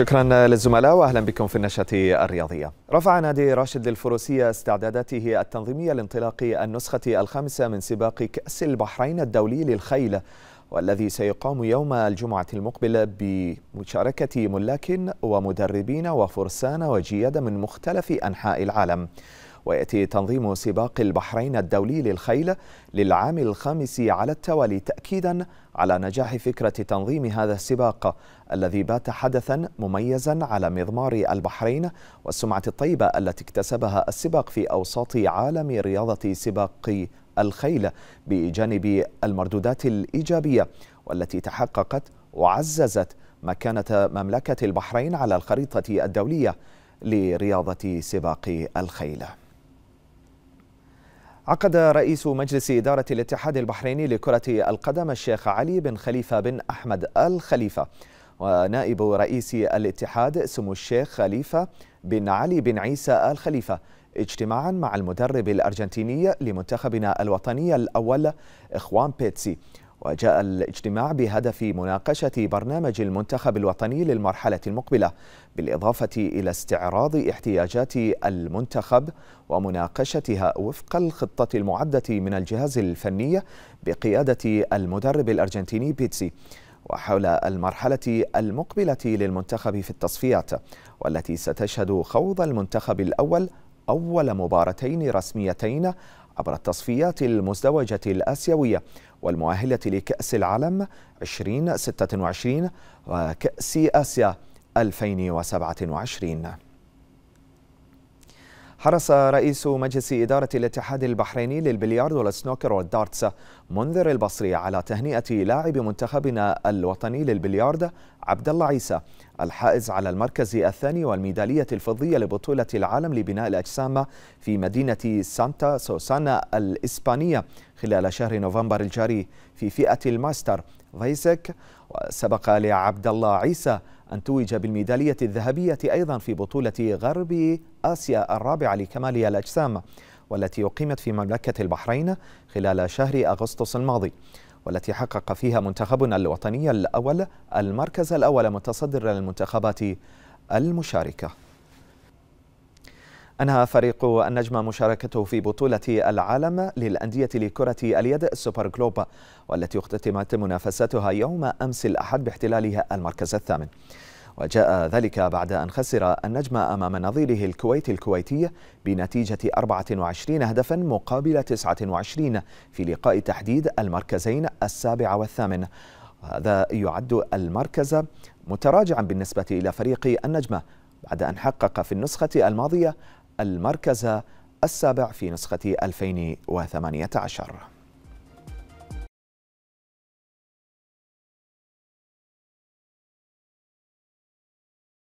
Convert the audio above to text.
شكرا للزملاء واهلا بكم في النشاه الرياضيه. رفع نادي راشد للفروسيه استعداداته التنظيميه لانطلاق النسخه الخامسه من سباق كاس البحرين الدولي للخيل والذي سيقام يوم الجمعه المقبل بمشاركه ملاك ومدربين وفرسان وجياد من مختلف انحاء العالم. ويأتي تنظيم سباق البحرين الدولي للخيل للعام الخامس على التوالي تأكيدا على نجاح فكرة تنظيم هذا السباق الذي بات حدثا مميزا على مضمار البحرين والسمعة الطيبة التي اكتسبها السباق في أوساط عالم رياضة سباق الخيل بجانب المردودات الإيجابية والتي تحققت وعززت مكانة مملكة البحرين على الخريطة الدولية لرياضة سباق الخيل عقد رئيس مجلس إدارة الاتحاد البحريني لكرة القدم الشيخ علي بن خليفة بن أحمد الخليفة ونائب رئيس الاتحاد سمو الشيخ خليفة بن علي بن عيسى الخليفة اجتماعا مع المدرب الأرجنتيني لمنتخبنا الوطني الأول إخوان بيتسي وجاء الاجتماع بهدف مناقشة برنامج المنتخب الوطني للمرحلة المقبلة بالإضافة إلى استعراض احتياجات المنتخب ومناقشتها وفق الخطة المعدة من الجهاز الفني بقيادة المدرب الأرجنتيني بيتسي وحول المرحلة المقبلة للمنتخب في التصفيات والتي ستشهد خوض المنتخب الأول أول مباراتين رسميتين عبر التصفيات المزدوجة الآسيوية والمؤهلة لكأس العالم 2026 وكأس آسيا 2027 حرص رئيس مجلس إدارة الاتحاد البحريني للبليارد والسنوكر والدارتس منذر البصري على تهنئة لاعب منتخبنا الوطني للبليارد عبد الله عيسى الحائز على المركز الثاني والميدالية الفضية لبطولة العالم لبناء الأجسام في مدينة سانتا سوسانا الإسبانية خلال شهر نوفمبر الجاري في فئة الماستر فيسك وسبق لعبد الله عيسى أن توج بالميدالية الذهبية أيضا في بطولة غرب آسيا الرابعة لكمالية الأجسام والتي أقيمت في مملكة البحرين خلال شهر أغسطس الماضي والتي حقق فيها منتخبنا الوطني الأول المركز الأول متصدر للمنتخبات المشاركة أنهى فريق النجمة مشاركته في بطولة العالم للأندية لكرة اليد السوبر جلوب والتي اختتمت منافستها يوم أمس الأحد باحتلالها المركز الثامن وجاء ذلك بعد أن خسر النجم أمام نظيره الكويت الكويتي بنتيجة 24 هدفا مقابل 29 في لقاء تحديد المركزين السابع والثامن هذا يعد المركز متراجعا بالنسبة إلى فريق النجمة بعد أن حقق في النسخة الماضية المركز السابع في نسخة 2018